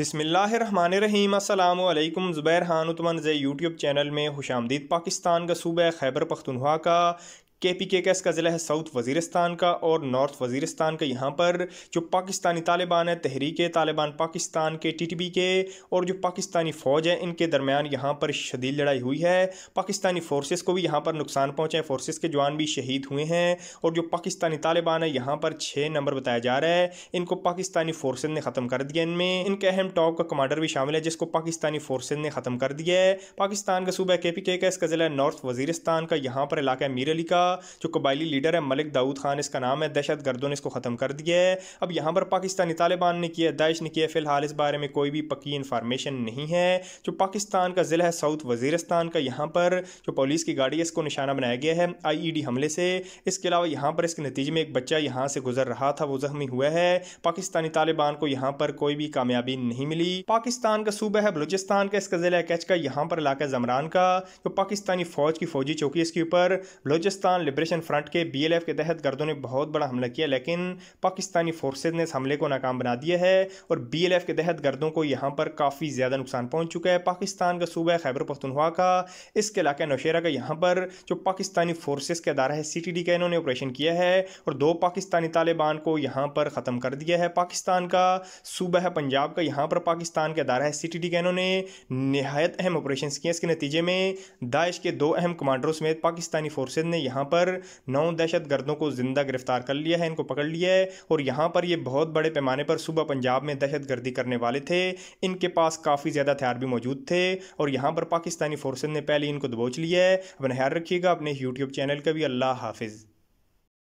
बिसमीम् ज़ुबैर हान उतमन ज़े YouTube channel में खुश पाकिस्तान का सूबा खैबर पख्तनख्वा का के पी के का ज़िला है साउथ वजीरस्तान का और नॉर्थ वजीरस्तान का यहाँ पर जो पाकिस्तानी तालिबान है तहरीक तालिबान पाकिस्तान के टी टी बी के और जो पाकिस्तानी फ़ौज है इनके दरमियान यहाँ पर शदीद लड़ाई हुई है पाकिस्तानी फोर्सेज को भी यहाँ पर नुकसान पहुँचा है के जवान भी शहीद हुए हैं और जो पाकिस्तानी तालिबान है यहाँ पर छः नंबर बताया जा रहा है इनको पाकिस्तानी फोर्सेज ने ख़त्म कर दिया इनमें इनके अहम टॉप का कमांडर भी शामिल है जिसको पाकिस्तानी फोर्सेज ने ख़त्म कर दिया है पाकिस्तान का सूबा के पी के का इसका ज़िला नॉर्थ वजीरस्तान का यहाँ पर इलाका है मीर अली का जो कबायली लीडर है मलिक दाऊद खान इसका नाम है दहशत गर्दों ने इसको ख़त्म कर दिया है अब यहाँ पर पाकिस्तानी तालिबान ने किया दाइश ने किया फ़िलहाल इस बारे में कोई भी पक्की इन्फॉर्मेशन नहीं है जो पाकिस्तान का ज़िला है साउथ वजीरस्तान का यहाँ पर जो पुलिस की गाड़ी है इसको निशाना बनाया गया है आईईडी e हमले से इसके अलावा यहाँ पर इसके नतीजे में एक बच्चा यहाँ से गुजर रहा था वो जख्मी हुआ है पाकिस्तानी तालिबान को यहाँ पर कोई भी कामयाबी नहीं मिली पाकिस्तान का सूबा है बलूचिस्तान का इसका ज़िला है कैच का यहाँ पर इलाका जमरान का जो पाकिस्तानी फ़ौज की फ़ौजी चौकी इसके ऊपर बलूचिस्तान पाकिस्तान लिबरेशन फ्रंट के बी के तहत गर्दों ने बहुत बड़ा हमला किया लेकिन पाकिस्तानी फोर्सेज ने इस हमले को नाकाम बना दिया है और बी के तहत गर्दों को यहाँ पर काफ़ी ज़्यादा नुकसान पहुँच चुका है पाकिस्तान का सूबा खैबर पख्तनवा का इसके इलाके नौशेरा का यहाँ पर जो पाकिस्तानी फोर्सेज का अदारा है सी का इन्होंने ऑपरेशन किया है और दो पाकिस्तानी तालिबान को यहाँ पर ख़त्म कर दिया है पाकिस्तान का सूबा है पंजाब का यहाँ पर पाकिस्तान के अदारा है सी टी ने नहायत अहम ऑपरेशन किए इसके नतीजे में दाइश के दो अहम कमांडरों समेत पाकिस्तानी फोर्सेज ने यहाँ पर नौ दहशत गर्दों को जिंदा गिरफ्तार कर लिया है इनको पकड़ लिया है और यहाँ पर ये बहुत बड़े पैमाने पर सुबह पंजाब में दहशत गर्दी करने वाले थे इनके पास काफ़ी ज़्यादा हथियार भी मौजूद थे और यहाँ पर पाकिस्तानी फोर्सेज ने पहले इनको दबोच लिया है अपने ख्याल रखिएगा अपने यूट्यूब चैनल का भी अल्लाह हाफिज़